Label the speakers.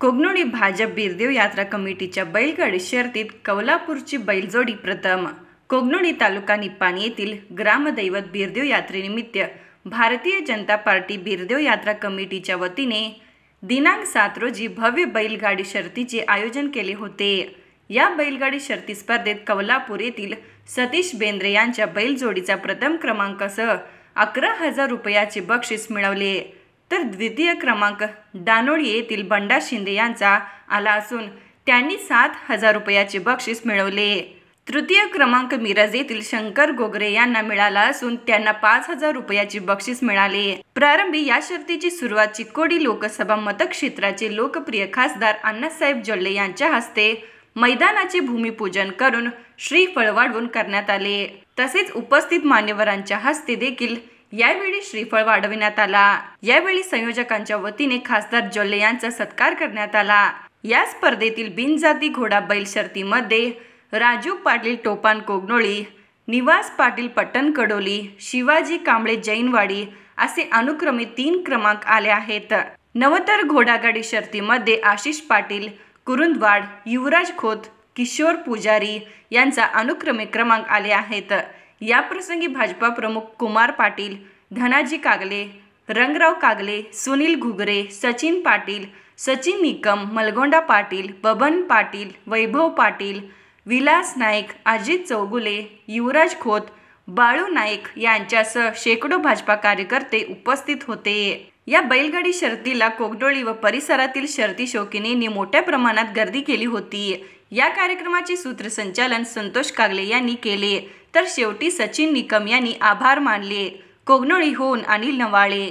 Speaker 1: कोगनोळी भाजप बिरदेव यात्रा कमिटीच्या बैलगाडी शर्तीत कवलापूरची बैलजोडी प्रथम कोगनोळी तालुका निपाणी येथील ग्रामदैवत बिरदेव यात्रेनिमित्त भारतीय जनता पार्टी बिरदेव यात्रा कमिटीच्या वतीने दिनांक सात रोजी भव्य बैलगाडी शर्तीचे आयोजन केले होते या बैलगाडी शर्ती स्पर्धेत कोल्हापूर येथील सतीश बेंद्रे यांच्या बैलजोडीचा प्रथम क्रमांकसह अकरा हजार रुपयाचे बक्षीस मिळवले तर द्वितीय क्रमांक दानोळी येथील बंडा शिंदे यांचा आला असून त्यांनी सात हजार रुपयाचे बक्षीस मिळवले तृतीय क्रमांक मिरज येथील शंकर गोगरे यांना मिळाला असून त्यांना पाच हजार रुपयाचे बक्षीस मिळाले प्रारंभी या शर्तीची सुरुवात चिकोडी लोकसभा मतक्षेत्राचे लोकप्रिय खासदार अण्णासाहेब जल्ले यांच्या हस्ते मैदानाचे भूमिपूजन करून श्रीफळ वाढवून करण्यात आले तसेच उपस्थित मान्यवरांच्या हस्ते देखील यावेळी श्रीफळ वाढविण्यात आला यावेळी संयोजकांच्या वतीने खासदार जल्ले यांचा सत्कार करण्यात आला या स्पर्धेतील बिनजाती घोडा बैल शर्तीमध्ये राजू पाटील टोपान कोगनोळी निवास पाटील पट्टण कडोली शिवाजी कांबळे जैनवाडी असे अनुक्रमे तीन क्रमांक आले आहेत नवतर घोडागाडी शर्तीमध्ये आशिष पाटील कुरुंदवाड युवराज खोत किशोर पुजारी यांचा अनुक्रमे क्रमांक आले आहेत याप्रसंगी भाजपा प्रमुख कुमार पाटील धनाजी कागले रंगराव कागले सुनील घुगरे सचिन पाटील सचिन निकम मलगोंडा पाटील बबन पाटील वैभव पाटील विलास नाईक अजित चौगुले युवराज खोत बाळू नाईक यांच्यासह शेकडो भाजपा कार्यकर्ते उपस्थित होते या बैलगाडी शर्तीला कोगडोळी व परिसरातील शर्ती शौकिनींनी मोठ्या प्रमाणात गर्दी केली होती या कार्यक्रमाचे सूत्रसंचालन संतोष कागले यांनी केले तर शेवटी सचिन निकम यांनी आभार मानले कोगनोळीहून अनिल नवाळे